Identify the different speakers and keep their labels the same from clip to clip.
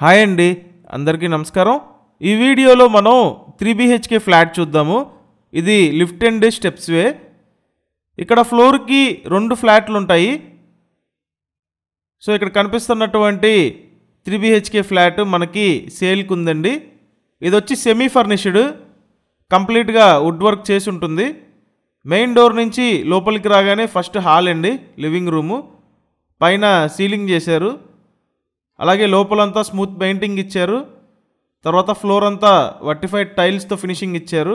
Speaker 1: hi అండి అందరికీ నమస్కారం ఈ వీడియోలో మనం త్రీ బీహెచ్కే ఫ్లాట్ చూద్దాము ఇది లిఫ్ట్ అండ్ స్టెప్స్ వే ఇక్కడ ఫ్లోర్కి రెండు ఫ్లాట్లు ఉంటాయి సో ఇక్కడ కనిపిస్తున్నటువంటి త్రీ బీహెచ్కే ఫ్లాట్ మనకి సేల్కి ఉందండి ఇది వచ్చి సెమీ ఫర్నిష్డ్ కంప్లీట్గా వుడ్ వర్క్ చేసి ఉంటుంది మెయిన్ డోర్ నుంచి లోపలికి రాగానే ఫస్ట్ హాల్ అండి లివింగ్ రూము పైన సీలింగ్ చేశారు అలాగే లోపలంతా స్మూత్ పెయింటింగ్ ఇచ్చారు తర్వాత ఫ్లోర్ అంతా వర్టిఫైడ్ టైల్స్తో ఫినిషింగ్ ఇచ్చారు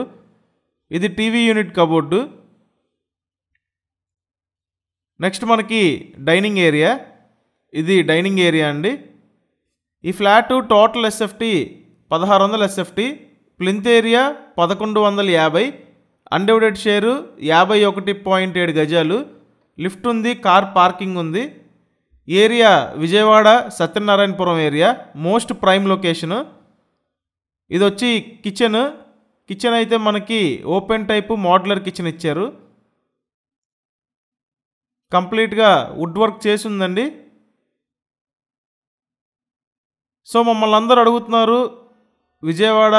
Speaker 1: ఇది టీవీ యూనిట్ కబోర్డు నెక్స్ట్ మనకి డైనింగ్ ఏరియా ఇది డైనింగ్ ఏరియా అండి ఈ ఫ్లాటు టోటల్ ఎస్ఎఫ్టీ పదహారు వందల ఎస్ఎఫ్టీ ప్లింత్ ఏరియా పదకొండు వందల యాభై అన్డివిడెడ్ షేరు యాభై ఒకటి పాయింట్ ఏడు గజాలు లిఫ్ట్ ఉంది కార్ పార్కింగ్ ఉంది area Vijayawada Satyanarayanapuram area most prime location ఇది వచ్చి కిచెన్ కిచెన్ అయితే మనకి ఓపెన్ టైపు మోడ్యులర్ కిచెన్ ఇచ్చారు కంప్లీట్గా వుడ్ వర్క్ చేసి ఉందండి సో మమ్మల్ని అందరూ అడుగుతున్నారు విజయవాడ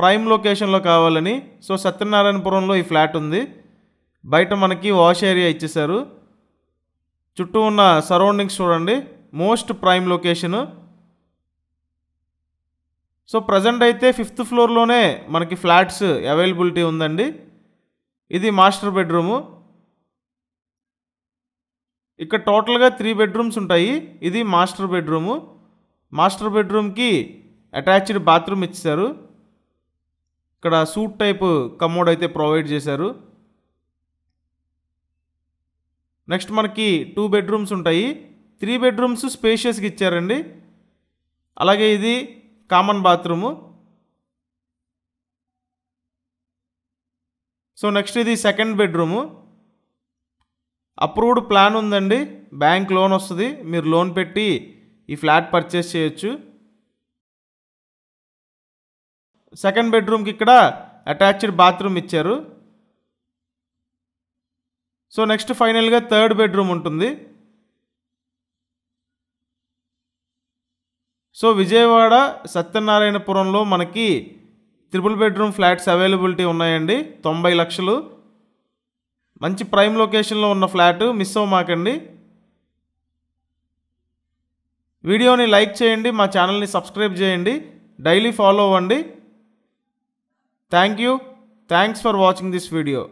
Speaker 1: ప్రైమ్ లొకేషన్లో కావాలని సో సత్యనారాయణపురంలో ఈ ఫ్లాట్ ఉంది బయట మనకి వాష్ ఏరియా ఇచ్చేశారు చుట్టూ ఉన్న సరౌండింగ్స్ చూడండి most prime location so present అయితే ఫిఫ్త్ ఫ్లోర్లోనే మనకి ఫ్లాట్స్ అవైలబిలిటీ ఉందండి ఇది మాస్టర్ బెడ్రూము ఇక్కడ టోటల్గా త్రీ బెడ్రూమ్స్ ఉంటాయి ఇది మాస్టర్ బెడ్రూము మాస్టర్ బెడ్రూమ్కి అటాచ్డ్ బాత్రూమ్ ఇచ్చారు ఇక్కడ సూట్ టైప్ కమోడ్ అయితే ప్రొవైడ్ చేశారు నెక్స్ట్ మనకి టూ బెడ్రూమ్స్ ఉంటాయి త్రీ బెడ్రూమ్స్ స్పేషియస్గా ఇచ్చారండి అలాగే ఇది కామన్ బాత్రూము సో నెక్స్ట్ ఇది సెకండ్ బెడ్రూము అప్రూవ్డ్ ప్లాన్ ఉందండి బ్యాంక్ లోన్ వస్తుంది మీరు లోన్ పెట్టి ఈ ఫ్లాట్ పర్చేస్ చేయొచ్చు సెకండ్ బెడ్రూమ్కి ఇక్కడ అటాచ్డ్ బాత్రూమ్ ఇచ్చారు సో నెక్స్ట్ ఫైనల్గా థర్డ్ బెడ్రూమ్ ఉంటుంది సో విజయవాడ సత్యనారాయణపురంలో మనకి త్రిపుల్ బెడ్రూమ్ ఫ్లాట్స్ అవైలబిలిటీ ఉన్నాయండి తొంభై లక్షలు మంచి ప్రైమ్ లొకేషన్లో ఉన్న ఫ్లాట్ మిస్ అవ్వమాకండి వీడియోని లైక్ చేయండి మా ఛానల్ని సబ్స్క్రైబ్ చేయండి డైలీ ఫాలో అవ్వండి thank you thanks for watching this video